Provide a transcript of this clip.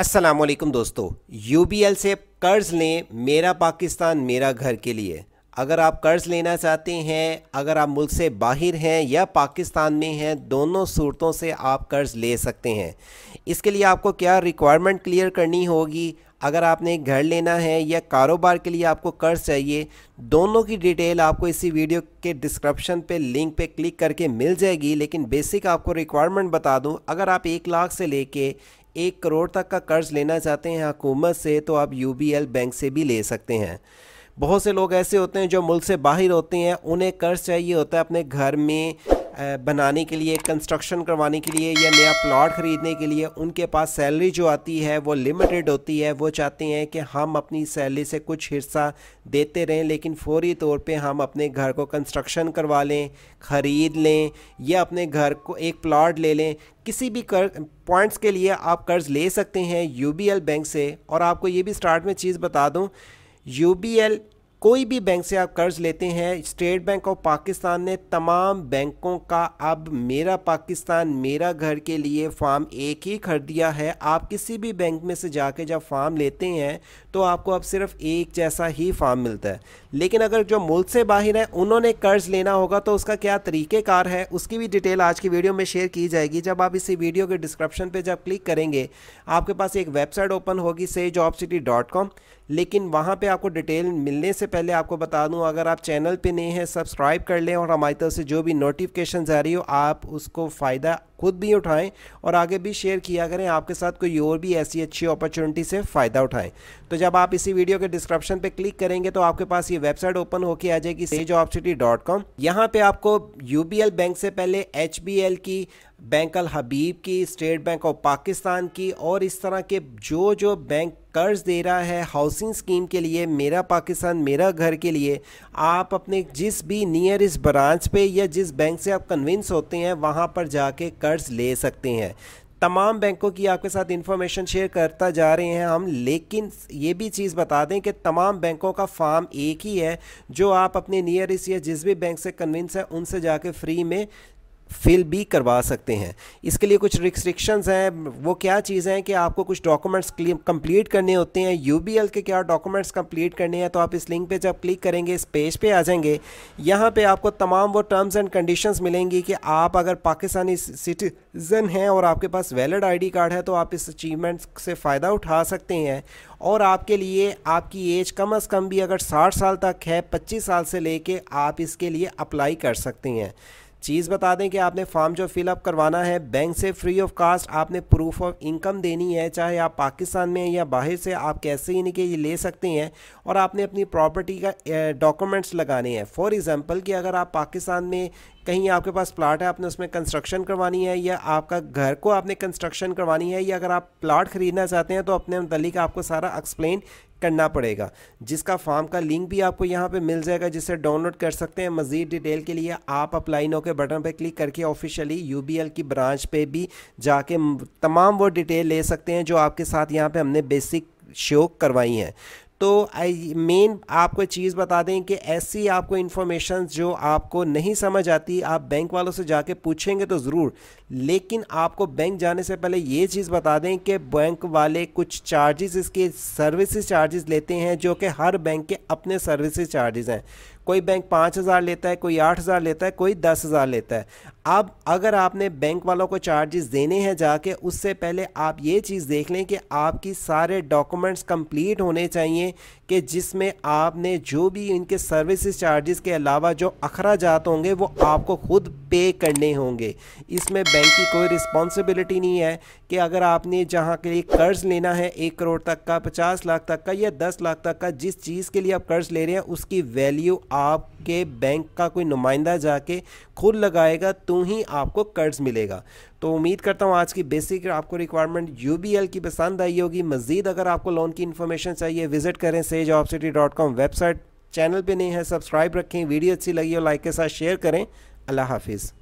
अस्सलाम वालेकुम दोस्तों यू से कर्ज़ लें मेरा पाकिस्तान मेरा घर के लिए अगर आप कर्ज़ लेना चाहते हैं अगर आप मुल्क से बाहर हैं या पाकिस्तान में हैं दोनों सूरतों से आप कर्ज़ ले सकते हैं इसके लिए आपको क्या रिक्वायरमेंट क्लियर करनी होगी अगर आपने घर लेना है या कारोबार के लिए आपको कर्ज चाहिए दोनों की डिटेल आपको इसी वीडियो के डिस्क्रिप्शन पे लिंक पे क्लिक करके मिल जाएगी लेकिन बेसिक आपको रिक्वायरमेंट बता दूं अगर आप एक लाख से लेके एक करोड़ तक का कर्ज़ लेना चाहते हैं हकूमत से तो आप यू बैंक से भी ले सकते हैं बहुत से लोग ऐसे होते हैं जो मुल्क से बाहर होते हैं उन्हें कर्ज़ चाहिए होता है अपने घर में बनाने के लिए कंस्ट्रक्शन करवाने के लिए या नया प्लॉट ख़रीदने के लिए उनके पास सैलरी जो आती है वो लिमिटेड होती है वो चाहते हैं कि हम अपनी सैलरी से कुछ हिस्सा देते रहें लेकिन फौरी तौर पे हम अपने घर को कंस्ट्रक्शन करवा लें ख़रीद लें या अपने घर को एक प्लॉट ले लें किसी भी कर पॉइंट्स के लिए आप कर्ज़ ले सकते हैं यू बैंक से और आपको ये भी स्टार्ट में चीज़ बता दूँ यू कोई भी बैंक से आप कर्ज लेते हैं स्टेट बैंक ऑफ पाकिस्तान ने तमाम बैंकों का अब मेरा पाकिस्तान मेरा घर के लिए फॉर्म एक ही कर दिया है आप किसी भी बैंक में से जाके जब फॉर्म लेते हैं तो आपको अब सिर्फ एक जैसा ही फॉर्म मिलता है लेकिन अगर जो मुल्क से बाहर है उन्होंने कर्ज लेना होगा तो उसका क्या तरीक़ेकार है उसकी भी डिटेल आज की वीडियो में शेयर की जाएगी जब आप इसी वीडियो के डिस्क्रिप्शन पर जब क्लिक करेंगे आपके पास एक वेबसाइट ओपन होगी से लेकिन वहाँ पर आपको डिटेल मिलने से पहले आपको बता दूं अगर आप चैनल पे नए हैं सब्सक्राइब कर लें और हमारी तरफ से जो भी नोटिफिकेशन आ रही हो आप उसको फ़ायदा खुद भी उठाएं और आगे भी शेयर किया करें आपके साथ कोई और भी ऐसी अच्छी अपॉर्चुनिटी से फ़ायदा उठाएं तो जब आप इसी वीडियो के डिस्क्रिप्शन पे क्लिक करेंगे तो आपके पास ये वेबसाइट ओपन होकर आ जाएगी sage of city dot com यहाँ पर आपको यू बैंक से पहले एच की बैंक अल हबीब की स्टेट बैंक ऑफ पाकिस्तान की और इस तरह के जो जो बैंक कर्ज दे रहा है हाउसिंग स्कीम के लिए मेरा पाकिस्तान मेरा घर के लिए आप अपने जिस भी नियर इस ब्रांच पे या जिस बैंक से आप कन्विंस होते हैं वहाँ पर जाके कर कर्ज ले सकते हैं तमाम बैंकों की आपके साथ इन्फॉर्मेशन शेयर करता जा रहे हैं हम लेकिन ये भी चीज़ बता दें कि तमाम बैंकों का फॉर्म एक ही है जो आप अपने नियरेस्ट या जिस भी बैंक से कन्विंस है उनसे जाके फ्री में फिल भी करवा सकते हैं इसके लिए कुछ रिस्ट्रिक्शंस हैं वो क्या चीज़ें हैं कि आपको कुछ डॉक्यूमेंट्स कंप्लीट करने होते हैं यू के क्या डॉक्यूमेंट्स कंप्लीट करने हैं तो आप इस लिंक पे जब क्लिक करेंगे इस पेज पे आ जाएंगे यहाँ पे आपको तमाम वो टर्म्स एंड कंडीशंस मिलेंगी कि आप अगर पाकिस्तानी सिटीज़न हैं और आपके पास वैलड आई कार्ड है तो आप इस अचीवमेंट से फ़ायदा उठा सकते हैं और आपके लिए आपकी एज कम अज़ कम भी अगर साठ साल तक है पच्चीस साल से ले आप इसके लिए अप्लाई कर सकते हैं चीज़ बता दें कि आपने फॉर्म जो फिलअप करवाना है बैंक से फ्री ऑफ कास्ट आपने प्रूफ ऑफ इनकम देनी है चाहे आप पाकिस्तान में या बाहर से आप कैसे ही नहीं ये ले सकते हैं और आपने अपनी प्रॉपर्टी का डॉक्यूमेंट्स लगाने हैं फॉर एग्ज़ाम्पल कि अगर आप पाकिस्तान में कहीं आपके पास प्लाट है आपने उसमें कंस्ट्रक्शन करवानी है या आपका घर को आपने कंस्ट्रक्शन करवानी है या अगर आप प्लाट ख़रीदना चाहते हैं तो अपने मतलब आपको सारा एक्सप्लेन करना पड़ेगा जिसका फॉर्म का लिंक भी आपको यहाँ पे मिल जाएगा जिसे डाउनलोड कर सकते हैं मज़ीद डिटेल के लिए आप अप्लाई नो के बटन पे क्लिक करके ऑफिशियली यू की ब्रांच पे भी जाके तमाम वो डिटेल ले सकते हैं जो आपके साथ यहाँ पे हमने बेसिक शो करवाई हैं तो आई मेन आपको चीज़ बता दें कि ऐसी आपको इन्फॉर्मेशन जो आपको नहीं समझ आती आप बैंक वालों से जाके पूछेंगे तो ज़रूर लेकिन आपको बैंक जाने से पहले ये चीज़ बता दें कि बैंक वाले कुछ चार्जेस इसके सर्विसेज चार्जेस लेते हैं जो कि हर बैंक के अपने सर्विसेज चार्जेस हैं कोई बैंक पाँच हज़ार लेता है कोई आठ हज़ार लेता है कोई दस हज़ार लेता है अब अगर आपने बैंक वालों को चार्जेस देने हैं जाके उससे पहले आप ये चीज़ देख लें कि आपकी सारे डॉक्यूमेंट्स कंप्लीट होने चाहिए कि जिसमें आपने जो भी इनके सर्विसेज चार्जेस के अलावा जो अखराजात होंगे वो आपको खुद पे करने होंगे इसमें बैंक की कोई रिस्पॉन्सिबिलिटी नहीं है कि अगर आपने जहाँ के लिए कर्ज लेना है एक करोड़ तक का पचास लाख तक का या दस लाख तक का जिस चीज़ के लिए आप कर्ज ले रहे हैं उसकी वैल्यू आपके बैंक का कोई नुमाइंदा जाके खुद लगाएगा तो ही आपको कर्ज मिलेगा तो उम्मीद करता हूँ आज की बेसिक आपको रिक्वायरमेंट यू की पसंद आई होगी मज़ीद अगर आपको लोन की इन्फॉर्मेशन चाहिए विजिट करें सेज वेबसाइट चैनल पे नहीं है सब्सक्राइब रखें वीडियो अच्छी लगी हो लाइक के साथ शेयर करें अल्लाह हाफिज़